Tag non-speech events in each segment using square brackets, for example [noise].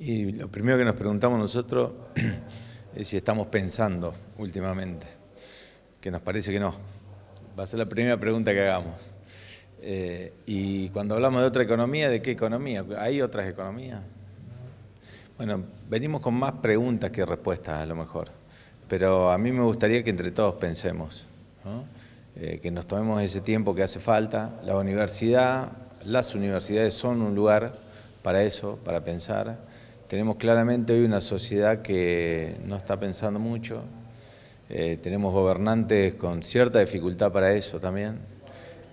Y lo primero que nos preguntamos nosotros [clears throat] es si estamos pensando últimamente, que nos parece que no. Va a ser la primera pregunta que hagamos. Eh, y cuando hablamos de otra economía, ¿de qué economía? ¿Hay otras economías? Bueno, venimos con más preguntas que respuestas a lo mejor, pero a mí me gustaría que entre todos pensemos, eh, que nos tomemos ese tiempo que hace falta. La universidad, las universidades son un lugar para eso, para pensar. Tenemos claramente hoy una sociedad que no está pensando mucho, eh, tenemos gobernantes con cierta dificultad para eso también,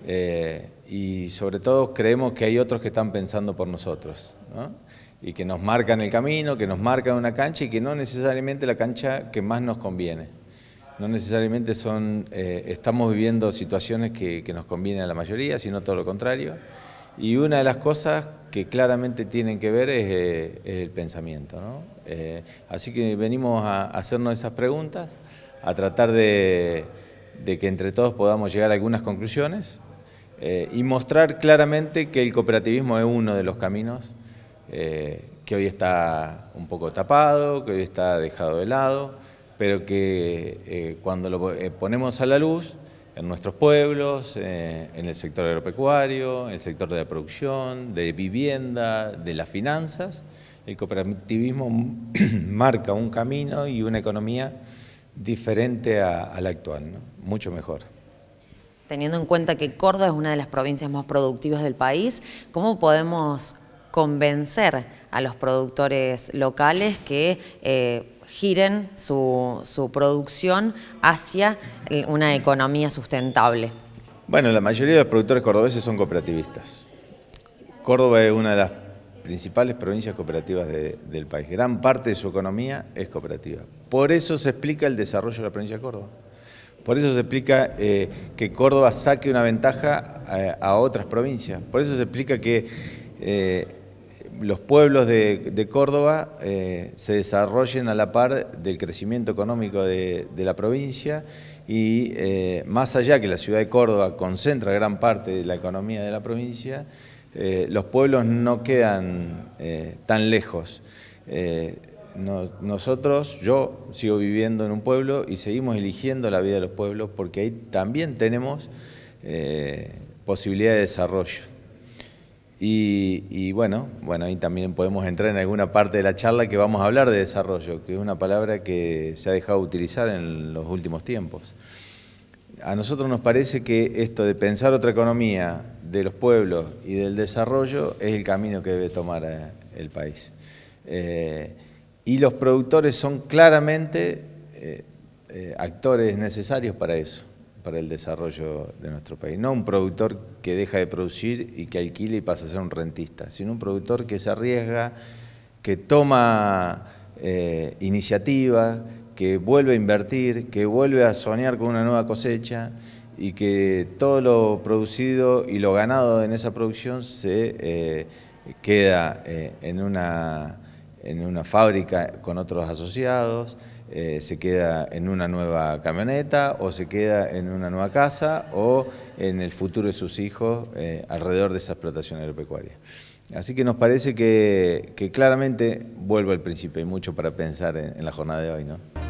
eh, y sobre todo creemos que hay otros que están pensando por nosotros, y que nos marcan el camino, que nos marcan una cancha y que no necesariamente la cancha que más nos conviene. No necesariamente son, eh, estamos viviendo situaciones que, que nos convienen a la mayoría, sino todo lo contrario. Y una de las cosas que claramente tienen que ver es, eh, el pensamiento. Eh, así que venimos a hacernos esas preguntas, a tratar de, que entre todos podamos llegar a algunas conclusiones eh, y mostrar claramente que el cooperativismo es uno de los caminos que hoy está un poco tapado, que hoy está dejado de lado, pero que cuando lo ponemos a la luz en nuestros pueblos, eh, en el sector agropecuario, en el sector de la producción, de vivienda, de las finanzas. El cooperativismo [clears throat] marca un camino y una economía diferente a, la actual, mucho mejor. Teniendo en cuenta que Córdoba es una de las provincias más productivas del país, ¿cómo podemos convencer a los productores locales que eh, giren su, producción hacia una economía sustentable. Bueno, la mayoría de los productores cordobeses son cooperativistas. Córdoba es una de las principales provincias cooperativas del país. Gran parte de su economía es cooperativa. Por eso se explica el desarrollo de la provincia de Córdoba. Por eso se explica eh, que Córdoba saque una ventaja eh, a, otras provincias. Por eso se explica que los pueblos de, Córdoba eh, se desarrollen a la par del crecimiento económico de, la provincia y eh, más allá que la ciudad de Córdoba concentra gran parte de la economía de la provincia, eh, los pueblos no quedan tan lejos. nosotros, yo sigo viviendo en un pueblo y seguimos eligiendo la vida de los pueblos porque ahí también tenemos posibilidad de desarrollo. Y, bueno, bueno, ahí también podemos entrar en alguna parte de la charla que vamos a hablar de desarrollo, que es una palabra que se ha dejado utilizar en los últimos tiempos. A nosotros nos parece que esto de pensar otra economía de los pueblos y del desarrollo es el camino que debe tomar eh, el país. Eh, y los productores son claramente eh, actores necesarios para eso para el desarrollo de nuestro país. No un productor que deja de producir y que alquila y pasa a ser un rentista, sino un productor que se arriesga, que toma eh, iniciativas, que vuelve a invertir, que vuelve a soñar con una nueva cosecha y que todo lo producido y lo ganado en esa producción se eh, queda eh, en una en una fábrica con otros asociados, eh, se queda en una nueva camioneta o se queda en una nueva casa o en el futuro de sus hijos eh, alrededor de esa explotación agropecuaria. Así que nos parece que, claramente, vuelvo al principio, hay mucho para pensar en, en la jornada de hoy. ¿no?